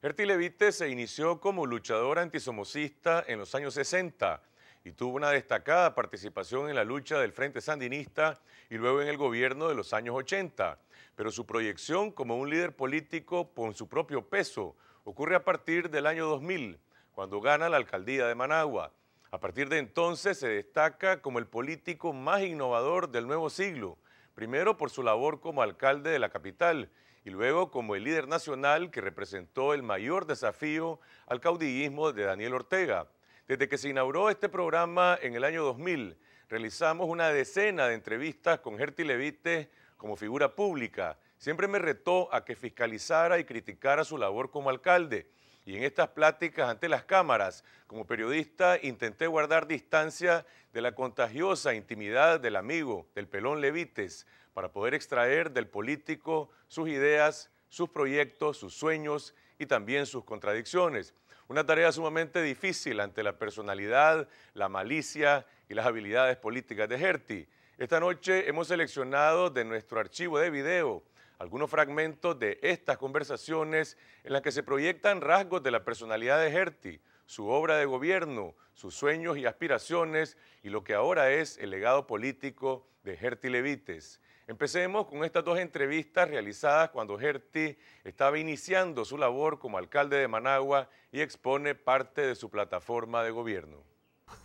Gerty Levite se inició como luchador antisomocista en los años 60 y tuvo una destacada participación en la lucha del Frente Sandinista y luego en el gobierno de los años 80. Pero su proyección como un líder político con su propio peso ocurre a partir del año 2000, cuando gana la alcaldía de Managua. A partir de entonces se destaca como el político más innovador del nuevo siglo, primero por su labor como alcalde de la capital y luego como el líder nacional que representó el mayor desafío al caudillismo de Daniel Ortega. Desde que se inauguró este programa en el año 2000, realizamos una decena de entrevistas con Gerti levites como figura pública. Siempre me retó a que fiscalizara y criticara su labor como alcalde. Y en estas pláticas ante las cámaras, como periodista, intenté guardar distancia de la contagiosa intimidad del amigo, del pelón Levites, para poder extraer del político sus ideas, sus proyectos, sus sueños y también sus contradicciones. Una tarea sumamente difícil ante la personalidad, la malicia y las habilidades políticas de Gerti. Esta noche hemos seleccionado de nuestro archivo de video algunos fragmentos de estas conversaciones en las que se proyectan rasgos de la personalidad de Gerti, su obra de gobierno, sus sueños y aspiraciones y lo que ahora es el legado político de Gerti Levites. Empecemos con estas dos entrevistas realizadas cuando Gerti estaba iniciando su labor como alcalde de Managua y expone parte de su plataforma de gobierno.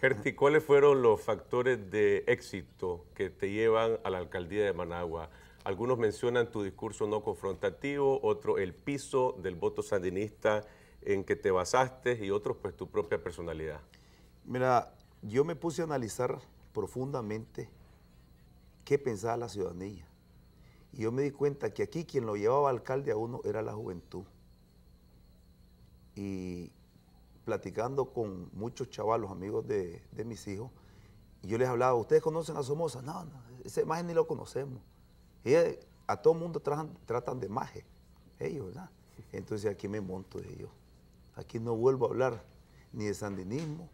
Gerti, ¿cuáles fueron los factores de éxito que te llevan a la alcaldía de Managua? Algunos mencionan tu discurso no confrontativo, otro el piso del voto sandinista en que te basaste y otros pues tu propia personalidad. Mira, yo me puse a analizar profundamente qué pensaba la ciudadanía. Y yo me di cuenta que aquí quien lo llevaba alcalde a uno era la juventud. Y platicando con muchos chavalos, amigos de, mis hijos, yo les hablaba, ¿ustedes conocen a Somoza? No, no, esa imagen ni lo conocemos. Y a todo mundo tratan, de maje, ellos, ¿verdad? Entonces aquí me monto, de yo. Aquí no vuelvo a hablar ni de sandinismo,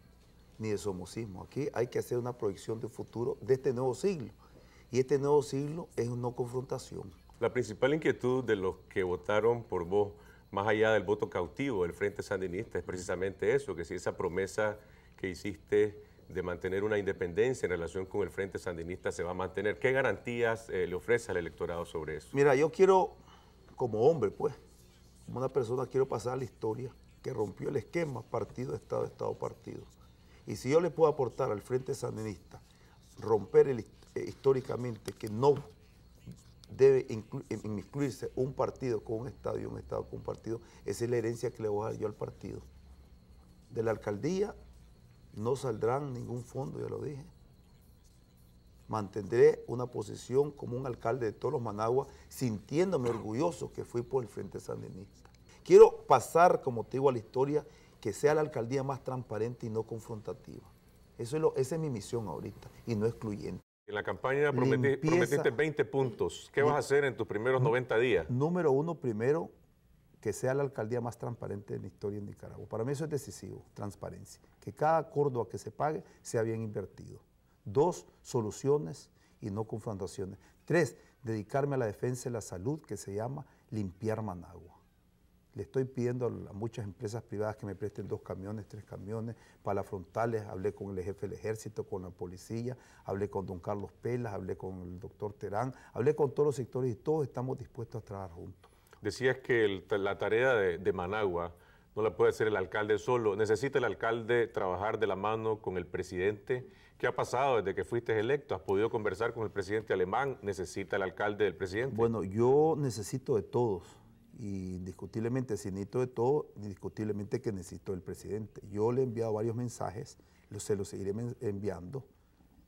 ni de somocismo. Aquí hay que hacer una proyección de futuro de este nuevo siglo. Y este nuevo siglo es una confrontación. La principal inquietud de los que votaron por vos, más allá del voto cautivo del Frente Sandinista, es precisamente eso, que si esa promesa que hiciste de mantener una independencia en relación con el Frente Sandinista se va a mantener, ¿qué garantías eh, le ofrece al electorado sobre eso? Mira, yo quiero, como hombre, pues, como una persona, quiero pasar la historia que rompió el esquema partido, Estado, Estado, partido. Y si yo le puedo aportar al Frente Sandinista romper el, eh, históricamente que no debe incluirse un partido con un Estado y un Estado con un partido, esa es la herencia que le voy a dar yo al partido. De la alcaldía no saldrán ningún fondo, ya lo dije. Mantendré una posición como un alcalde de todos los Managua, sintiéndome orgulloso que fui por el Frente Sandinista. Quiero pasar, como te digo, a la historia, que sea la alcaldía más transparente y no confrontativa. Eso esa es mi misión ahorita y no excluyente. En la campaña prometiste 20 puntos. ¿Qué vas a hacer en tus primeros 90 días? Número uno, primero, que sea la alcaldía más transparente de la historia en Nicaragua. Para mí eso es decisivo, transparencia. Que cada córdoba que se pague sea bien invertido. Dos, soluciones y no confrontaciones. Tres, dedicarme a la defensa de la salud, que se llama limpiar Managua. Le estoy pidiendo a muchas empresas privadas que me presten dos camiones, tres camiones, para frontales. Hablé con el jefe del ejército, con la policía, hablé con don Carlos Pelas, hablé con el doctor Terán, hablé con todos los sectores y todos estamos dispuestos a trabajar juntos. Decías que la tarea de Managua no la puede hacer el alcalde solo. Necesita el alcalde trabajar de la mano con el presidente. ¿Qué ha pasado desde que fuiste electo? ¿Has podido conversar con el presidente alemán? ¿Necesita el alcalde del presidente? Bueno, yo necesito de todos y indiscutiblemente, si hito de todo, indiscutiblemente que necesito el presidente. Yo le he enviado varios mensajes, los, se los seguiré enviando.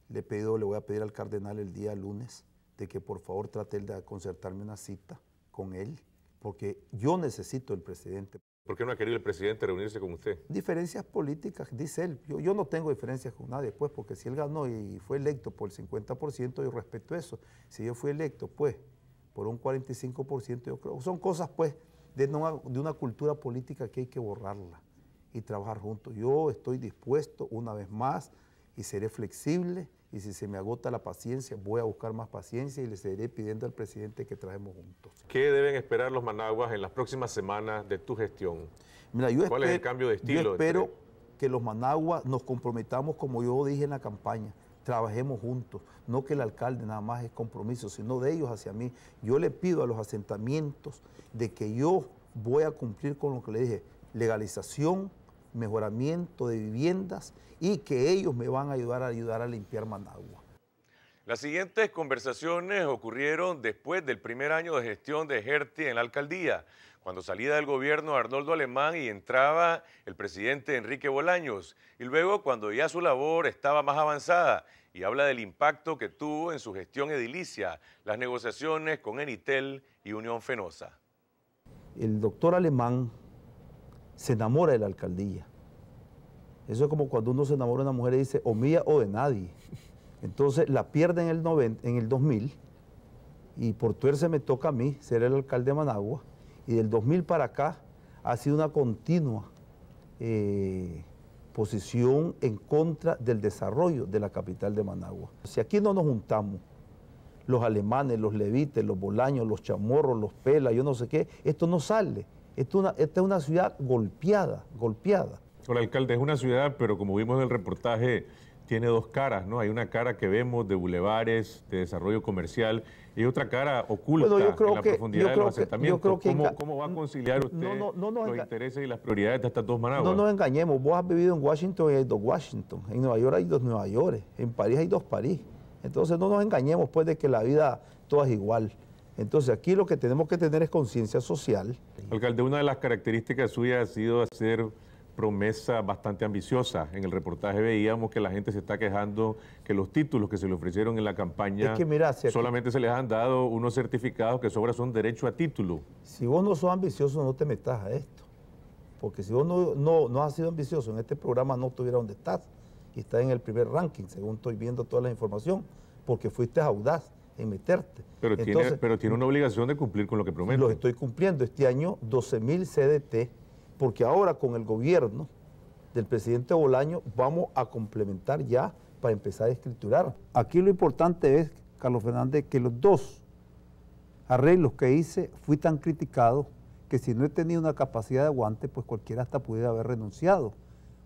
Le, le voy a pedir al cardenal el día lunes de que por favor trate de concertarme una cita con él, porque yo necesito el presidente. ¿Por qué no ha querido el presidente reunirse con usted? Diferencias políticas, dice él. Yo, yo no tengo diferencias con nadie, pues, porque si él ganó y fue electo por el 50%, yo respeto eso. Si yo fui electo, pues, por un 45%, yo creo. Son cosas, pues, de una, de una cultura política que hay que borrarla y trabajar juntos. Yo estoy dispuesto una vez más y seré flexible y si se me agota la paciencia, voy a buscar más paciencia y le seguiré pidiendo al presidente que trabajemos juntos. ¿Qué deben esperar los managuas en las próximas semanas de tu gestión? Mira, yo ¿Cuál es el cambio de estilo? Yo espero que los managuas nos comprometamos, como yo dije en la campaña, trabajemos juntos, no que el alcalde nada más es compromiso, sino de ellos hacia mí. Yo le pido a los asentamientos de que yo voy a cumplir con lo que le dije, legalización, mejoramiento de viviendas y que ellos me van a ayudar a ayudar a limpiar Managua. Las siguientes conversaciones ocurrieron después del primer año de gestión de Gerti en la alcaldía cuando salía del gobierno Arnoldo Alemán y entraba el presidente Enrique Bolaños, y luego cuando ya su labor estaba más avanzada, y habla del impacto que tuvo en su gestión edilicia las negociaciones con Enitel y Unión Fenosa. El doctor Alemán se enamora de la alcaldía. Eso es como cuando uno se enamora de una mujer y dice, o mía o de nadie. Entonces la pierde en el, 90, en el 2000 y por tuerce me toca a mí ser el alcalde de Managua y del 2000 para acá ha sido una continua eh, posición en contra del desarrollo de la capital de Managua. Si aquí no nos juntamos, los alemanes, los levites, los bolaños, los chamorros, los pelas, yo no sé qué, esto no sale. esta es una ciudad golpeada, golpeada. Hola, alcalde, es una ciudad, pero como vimos en el reportaje, tiene dos caras, ¿no? Hay una cara que vemos de bulevares, de desarrollo comercial, y otra cara oculta en la profundidad los asentamientos. ¿Cómo, va a conciliar usted los intereses y las prioridades de estas dos manadas? No nos engañemos, vos has vivido en Washington y hay dos Washington, en Nueva York hay dos Nueva York, en París hay dos París. Entonces no nos engañemos pues de que la vida toda es igual. Entonces aquí lo que tenemos que tener es conciencia social. Alcalde, una de las características suyas ha sido hacer promesa bastante ambiciosa. En el reportaje veíamos que la gente se está quejando que los títulos que se le ofrecieron en la campaña solamente se les han dado unos certificados que sobra son derecho a título. Si vos no sos ambicioso, no te metas a esto. Porque si vos no, no, has sido ambicioso en este programa, no estuviera donde estás. Y estás en el primer ranking, según estoy viendo toda la información, porque fuiste audaz en meterte. Pero, tiene, pero tiene una obligación de cumplir con lo que promete. Lo estoy cumpliendo. Este año, 12.000 CDT porque ahora con el gobierno del presidente Bolaño vamos a complementar ya para empezar a escriturar. Aquí lo importante es, Carlos Fernández, que los dos arreglos que hice fui tan criticado que si no he tenido una capacidad de aguante, pues cualquiera hasta pudiera haber renunciado,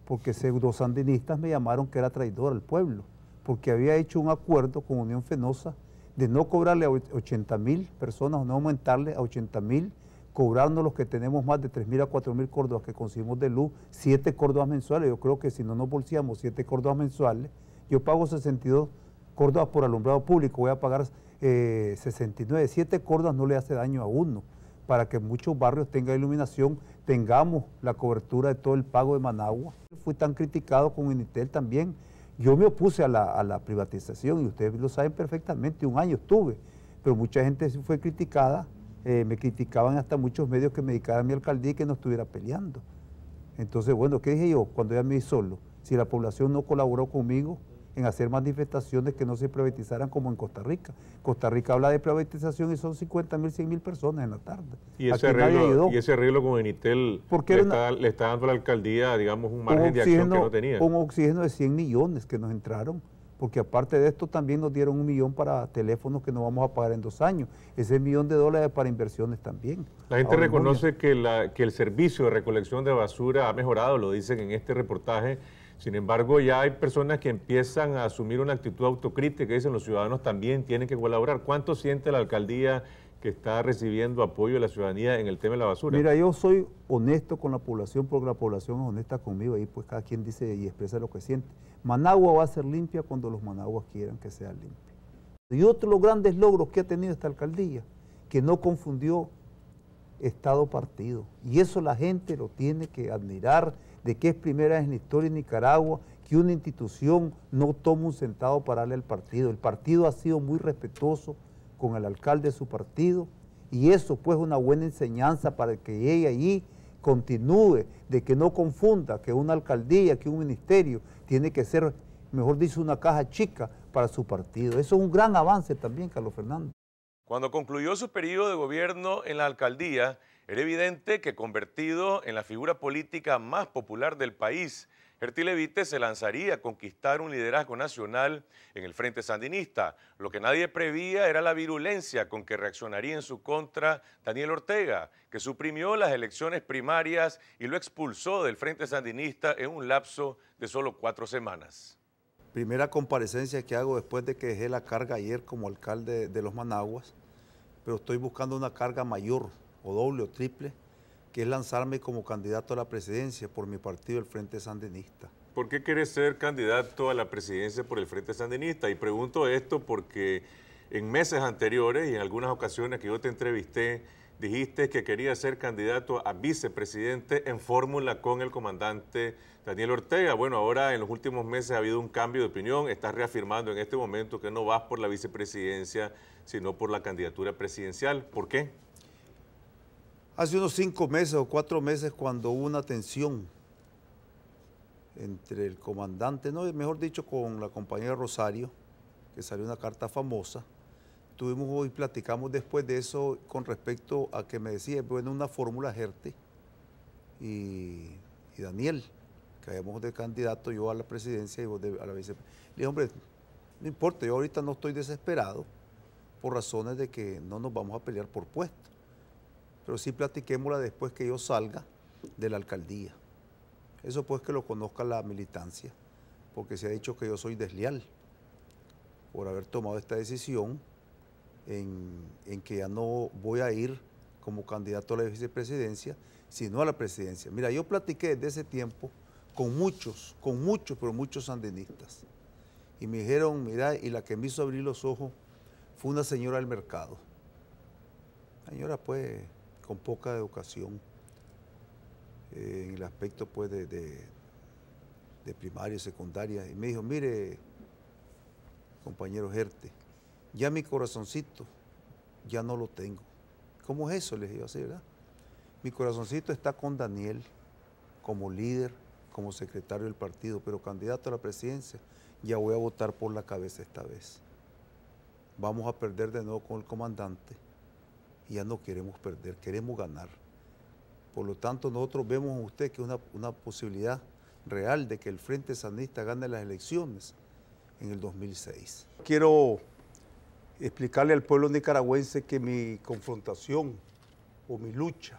porque sandinistas me llamaron que era traidor al pueblo, porque había hecho un acuerdo con Unión Fenosa de no cobrarle a 80 mil personas, no aumentarle a 80 mil cobrando los que tenemos más de 3.000 a 4.000 córdobas que conseguimos de luz, 7 córdobas mensuales. Yo creo que si no nos bolseamos 7 córdobas mensuales, yo pago 62 córdobas por alumbrado público, voy a pagar 69. Eh, 7 córdobas no le hace daño a uno para que muchos barrios tengan iluminación, tengamos la cobertura de todo el pago de Managua. Fui tan criticado con Unitel también. Yo me opuse a la, a la privatización y ustedes lo saben perfectamente, un año estuve, pero mucha gente fue criticada eh, me criticaban hasta muchos medios que me dedicaban a mi alcaldía y que no estuviera peleando. Entonces, bueno, ¿qué dije yo cuando ya me vi solo? Si la población no colaboró conmigo en hacer manifestaciones que no se privatizaran como en Costa Rica. Costa Rica habla de privatización y son 50 mil, 100 mil personas en la tarde. ¿Y ese, arreglo, ¿y ese arreglo con Enitel le, está, dando la alcaldía, digamos, un margen de acción que no tenía? Un oxígeno de 100 millones que nos entraron porque aparte de esto también nos dieron un millón para teléfonos que no vamos a pagar en dos años. Ese millón de dólares para inversiones también. La gente reconoce que, la, que el servicio de recolección de basura ha mejorado, lo dicen en este reportaje. Sin embargo, ya hay personas que empiezan a asumir una actitud autocrítica dicen los ciudadanos también tienen que colaborar. ¿Cuánto siente la alcaldía? que está recibiendo apoyo de la ciudadanía en el tema de la basura. Mira, yo soy honesto con la población porque la población es honesta conmigo y pues cada quien dice y expresa lo que siente. Managua va a ser limpia cuando los managuas quieran que sea limpia. Y otro de los grandes logros que ha tenido esta alcaldía, que no confundió Estado partido. Y eso la gente lo tiene que admirar, de que es primera vez en la historia de Nicaragua que una institución no toma un sentado para darle al partido. El partido ha sido muy respetuoso con el alcalde de su partido y eso pues una buena enseñanza para que ella allí continúe, de que no confunda que una alcaldía, que un ministerio tiene que ser, mejor dicho, una caja chica para su partido. Eso es un gran avance también, Carlos Fernando. Cuando concluyó su periodo de gobierno en la alcaldía, era evidente que convertido en la figura política más popular del país, Levite se lanzaría a conquistar un liderazgo nacional en el Frente Sandinista. Lo que nadie prevía era la virulencia con que reaccionaría en su contra Daniel Ortega, que suprimió las elecciones primarias y lo expulsó del Frente Sandinista en un lapso de solo cuatro semanas. Primera comparecencia que hago después de que dejé la carga ayer como alcalde de los Managuas, pero estoy buscando una carga mayor o doble o triple que es lanzarme como candidato a la presidencia por mi partido, el Frente Sandinista. ¿Por qué quieres ser candidato a la presidencia por el Frente Sandinista? Y pregunto esto porque en meses anteriores y en algunas ocasiones que yo te entrevisté, dijiste que querías ser candidato a vicepresidente en fórmula con el comandante Daniel Ortega. Bueno, ahora en los últimos meses ha habido un cambio de opinión. Estás reafirmando en este momento que no vas por la vicepresidencia, sino por la candidatura presidencial. ¿Por qué? Hace unos cinco meses o cuatro meses cuando hubo una tensión entre el comandante, no, mejor dicho, con la compañera Rosario, que salió una carta famosa, tuvimos hoy, platicamos después de eso con respecto a que me decía, bueno, una fórmula Gerte e y, Daniel, que habíamos de candidato yo a la presidencia y vos a la vicepresidencia. Le dije, hombre, no importa, yo ahorita no estoy desesperado por razones de que no nos vamos a pelear por puesto pero sí platiquémosla después que yo salga de la alcaldía. Eso pues que lo conozca la militancia, porque se ha dicho que yo soy desleal por haber tomado esta decisión en, en que ya no voy a ir como candidato a la vicepresidencia, sino a la presidencia. Mira, yo platiqué desde ese tiempo con muchos, con muchos, pero muchos sandinistas. Y me dijeron, mira, y la que me hizo abrir los ojos fue una señora del mercado. Señora, pues, con poca educación eh, en el aspecto pues de, primaria y secundaria. Y me dijo, mire, compañero Gerte, ya mi corazoncito ya no lo tengo. ¿Cómo es eso? Le dije yo así, ¿verdad? Mi corazoncito está con Daniel como líder, como secretario del partido, pero candidato a la presidencia, ya voy a votar por la cabeza esta vez. Vamos a perder de nuevo con el comandante y ya no queremos perder, queremos ganar. Por lo tanto, nosotros vemos en usted que es una, una posibilidad real de que el Frente Sandinista gane las elecciones en el 2006. Quiero explicarle al pueblo nicaragüense que mi confrontación o mi lucha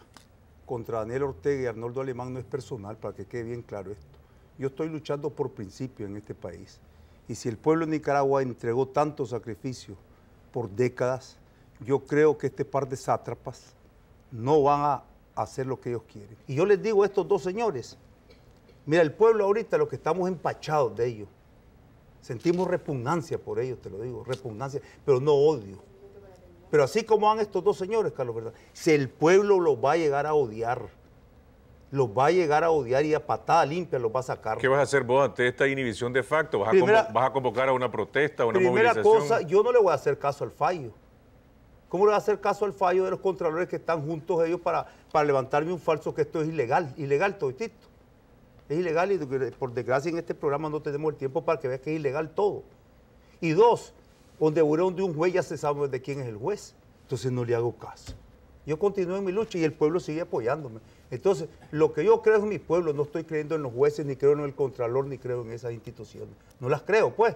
contra Daniel Ortega y Arnoldo Alemán no es personal, para que quede bien claro esto. Yo estoy luchando por principio en este país. Y si el pueblo de Nicaragua entregó tantos sacrificios por décadas, yo creo que este par de sátrapas no van a hacer lo que ellos quieren. Y yo les digo a estos dos señores, mira, el pueblo ahorita lo que estamos empachados de ellos, sentimos repugnancia por ellos, te lo digo, repugnancia, pero no odio. Pero así como van estos dos señores, Carlos, ¿verdad? Si el pueblo los va a llegar a odiar, los va a llegar a odiar y a patada limpia los va a sacar. ¿Qué vas a hacer vos ante esta inhibición de facto? ¿Vas, a, convocar a una protesta, una movilización? Primera cosa, yo no le voy a hacer caso al fallo. ¿Cómo le va a hacer caso al fallo de los contralores que están juntos ellos para, para levantarme un falso que esto es ilegal? Ilegal todo Es ilegal y por desgracia en este programa no tenemos el tiempo para que vea que es ilegal todo. Y dos, donde burón de un juez ya se sabe de quién es el juez. Entonces no le hago caso. Yo continúo en mi lucha y el pueblo sigue apoyándome. Entonces, lo que yo creo en mi pueblo, no estoy creyendo en los jueces, ni creo en el contralor, ni creo en esas instituciones. No las creo, pues.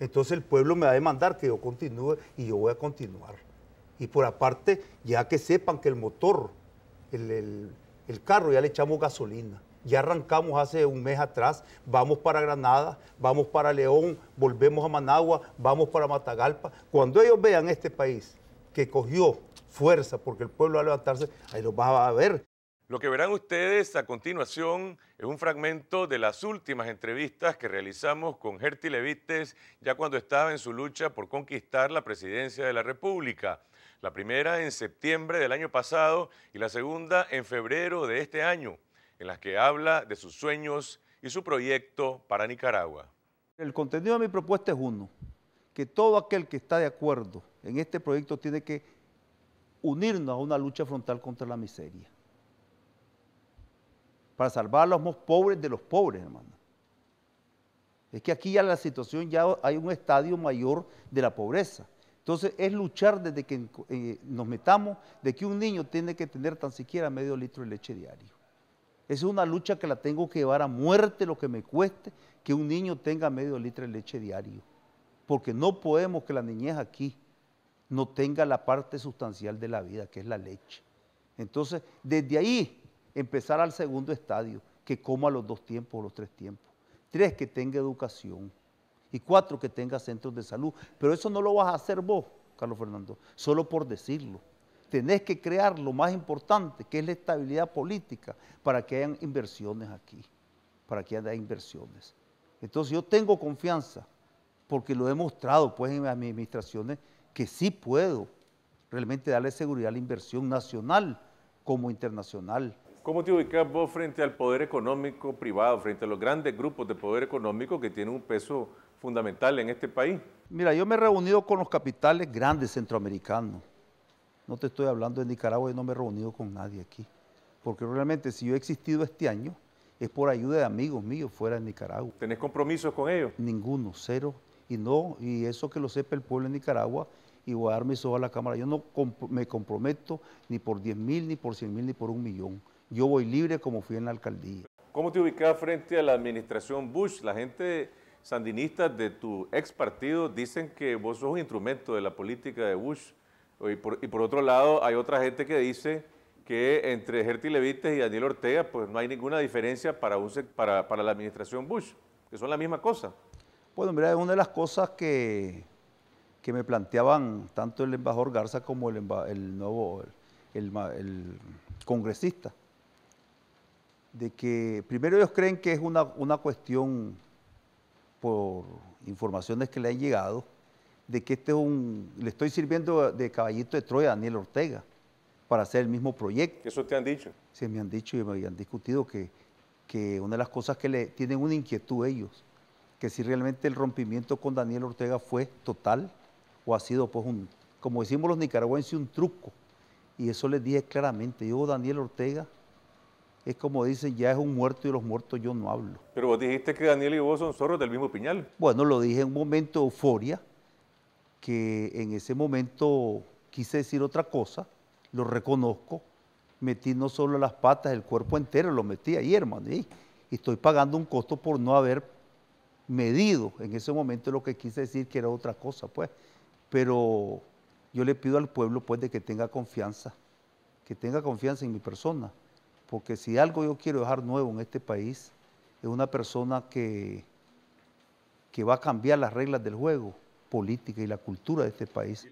Entonces el pueblo me va a demandar que yo continúe y yo voy a continuar y por aparte ya que sepan que el motor, el, carro ya le echamos gasolina. Ya arrancamos hace un mes atrás, vamos para Granada, vamos para León, volvemos a Managua, vamos para Matagalpa. Cuando ellos vean este país que cogió fuerza porque el pueblo va a levantarse, ahí lo va a ver. Lo que verán ustedes a continuación es un fragmento de las últimas entrevistas que realizamos con Gerti Levites ya cuando estaba en su lucha por conquistar la presidencia de la República. La primera en septiembre del año pasado y la segunda en febrero de este año, en las que habla de sus sueños y su proyecto para Nicaragua. El contenido de mi propuesta es uno, que todo aquel que está de acuerdo en este proyecto tiene que unirnos a una lucha frontal contra la miseria, para salvar a los más pobres de los pobres, hermano. Es que aquí ya la situación ya hay un estadio mayor de la pobreza. Entonces es luchar desde que eh, nos metamos de que un niño tiene que tener tan siquiera medio litro de leche diario. Esa es una lucha que la tengo que llevar a muerte, lo que me cueste, que un niño tenga medio litro de leche diario. Porque no podemos que la niñez aquí no tenga la parte sustancial de la vida, que es la leche. Entonces, desde ahí, empezar al segundo estadio, que coma los dos tiempos o los tres tiempos. Tres, que tenga educación y cuatro que tenga centros de salud. Pero eso no lo vas a hacer vos, Carlos Fernando, solo por decirlo. Tenés que crear lo más importante, que es la estabilidad política, para que hayan inversiones aquí, para que haya inversiones. Entonces yo tengo confianza, porque lo he demostrado pues en mis administraciones, que sí puedo realmente darle seguridad a la inversión nacional como internacional. ¿Cómo te ubicas vos frente al poder económico privado, frente a los grandes grupos de poder económico que tienen un peso fundamental en este país. Mira, yo me he reunido con los capitales grandes centroamericanos. No te estoy hablando de Nicaragua, y no me he reunido con nadie aquí. Porque realmente si yo he existido este año es por ayuda de amigos míos fuera de Nicaragua. ¿Tenés compromisos con ellos? Ninguno, cero. Y no, y eso que lo sepa el pueblo de Nicaragua, y voy a dar mis ojos a la Cámara. Yo no me comprometo ni por 10 mil, ni por 100 mil, ni por un millón. Yo voy libre como fui en la alcaldía. ¿Cómo te ubicás frente a la administración Bush? La gente sandinistas de tu ex partido dicen que vos sos un instrumento de la política de Bush. Y por, otro lado, hay otra gente que dice que entre Gerti Levites y Daniel Ortega, pues no hay ninguna diferencia para, un, para, la administración Bush, que son la misma cosa. Bueno, mira, una de las cosas que, que me planteaban tanto el embajador Garza como el, nuevo, el, congresista, de que primero ellos creen que es una, una cuestión por informaciones que le han llegado, de que este un, le estoy sirviendo de caballito de Troya a Daniel Ortega para hacer el mismo proyecto. ¿Eso te han dicho? Sí, me han dicho y me habían discutido que, que una de las cosas que le tienen una inquietud ellos, que si realmente el rompimiento con Daniel Ortega fue total o ha sido pues un, como decimos los nicaragüenses, un truco. Y eso les dije claramente, yo Daniel Ortega es como dicen, ya es un muerto y los muertos yo no hablo. Pero vos dijiste que Daniel y vos son zorros del mismo piñal. Bueno, lo dije en un momento de euforia, que en ese momento quise decir otra cosa, lo reconozco, metí no solo las patas, el cuerpo entero, lo metí ahí, hermano, y estoy pagando un costo por no haber medido en ese momento lo que quise decir que era otra cosa, pues. Pero yo le pido al pueblo, pues, de que tenga confianza, que tenga confianza en mi persona porque si algo yo quiero dejar nuevo en este país, es una persona que, que va a cambiar las reglas del juego, política y la cultura de este país.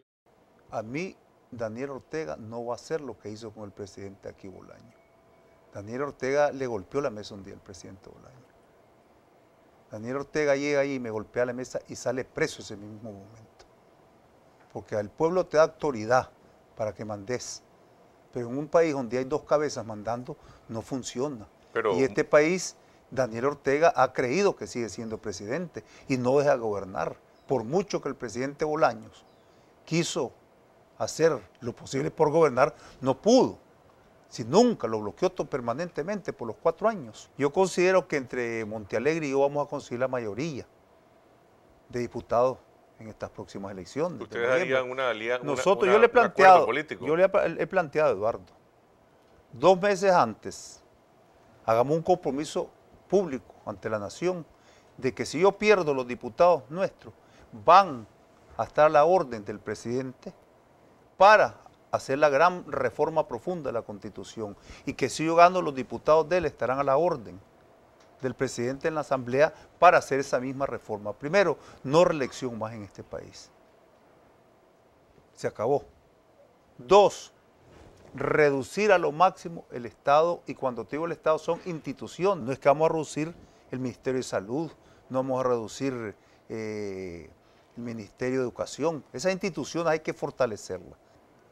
A mí, Daniel Ortega no va a hacer lo que hizo con el presidente aquí Bolaño. Daniel Ortega le golpeó la mesa un día al presidente Bolaño. Daniel Ortega llega ahí y me golpea la mesa y sale preso ese mismo momento. Porque al pueblo te da autoridad para que mandes. Pero en un país donde hay dos cabezas mandando, no funciona. Y este país, Daniel Ortega ha creído que sigue siendo presidente y no deja gobernar. Por mucho que el presidente Bolaños quiso hacer lo posible por gobernar, no pudo. Si nunca lo bloqueó permanentemente por los cuatro años. Yo considero que entre Montealegre y yo vamos a conseguir la mayoría de diputados en estas próximas elecciones. ¿Ustedes harían una alianza? Nosotros, yo, le he planteado, yo le he planteado, Eduardo, dos meses antes, hagamos un compromiso público ante la nación de que si yo pierdo los diputados nuestros, van a estar a la orden del presidente para hacer la gran reforma profunda de la Constitución y que si yo gano los diputados de él estarán a la orden del presidente en la Asamblea para hacer esa misma reforma. Primero, no reelección más en este país. Se acabó. Dos, reducir a lo máximo el Estado, y cuando digo el Estado son instituciones, no es que vamos a reducir el Ministerio de Salud, no vamos a reducir eh, el Ministerio de Educación, Esa institución hay que fortalecerla.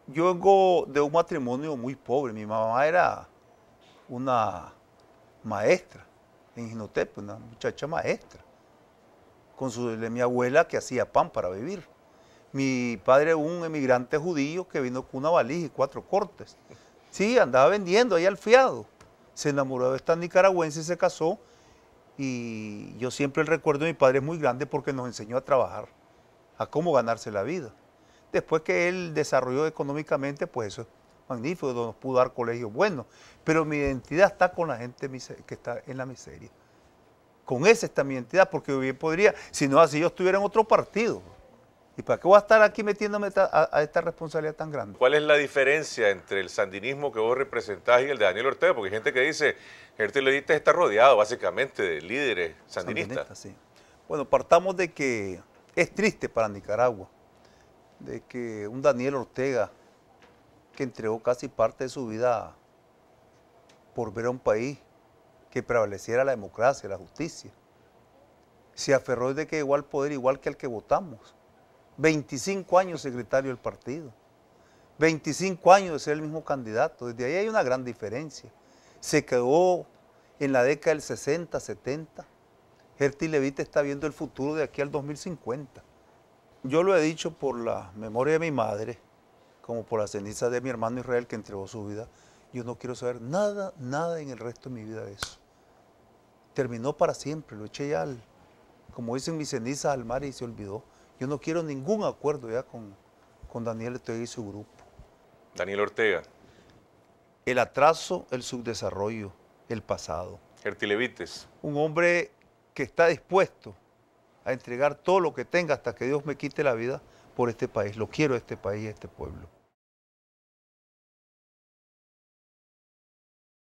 Yo vengo de un matrimonio muy pobre, mi mamá era una maestra, en Ginotep, una muchacha maestra, con su, mi abuela que hacía pan para vivir. Mi padre, un emigrante judío que vino con una valija y cuatro cortes. Sí, andaba vendiendo ahí al fiado. Se enamoró de esta nicaragüense, y se casó y yo siempre el recuerdo de mi padre es muy grande porque nos enseñó a trabajar, a cómo ganarse la vida. Después que él desarrolló económicamente, pues eso magnífico, donde nos pudo dar colegios buenos, pero mi identidad está con la gente que está en la miseria. Con esa está mi identidad, porque yo bien podría, si no así yo estuviera en otro partido. ¿Y para qué voy a estar aquí metiéndome a, esta responsabilidad tan grande? ¿Cuál es la diferencia entre el sandinismo que vos representás y el de Daniel Ortega? Porque hay gente que dice, el Leite está rodeado básicamente de líderes sandinistas. Bueno, partamos de que es triste para Nicaragua, de que un Daniel Ortega que entregó casi parte de su vida por ver a un país que prevaleciera la democracia, la justicia. Se aferró de que igual poder, igual que al que votamos. 25 años secretario del partido. 25 años de ser el mismo candidato. Desde ahí hay una gran diferencia. Se quedó en la década del 60, 70. Gerti Levita está viendo el futuro de aquí al 2050. Yo lo he dicho por la memoria de mi madre, como por la ceniza de mi hermano Israel que entregó su vida. Yo no quiero saber nada, nada en el resto de mi vida de eso. Terminó para siempre, lo eché ya, al, como dicen mis cenizas, al mar y se olvidó. Yo no quiero ningún acuerdo ya con, con Daniel Ortega y su grupo. Daniel Ortega. El atraso, el subdesarrollo, el pasado. Levites. Un hombre que está dispuesto a entregar todo lo que tenga hasta que Dios me quite la vida por este país. Lo quiero este país, este pueblo.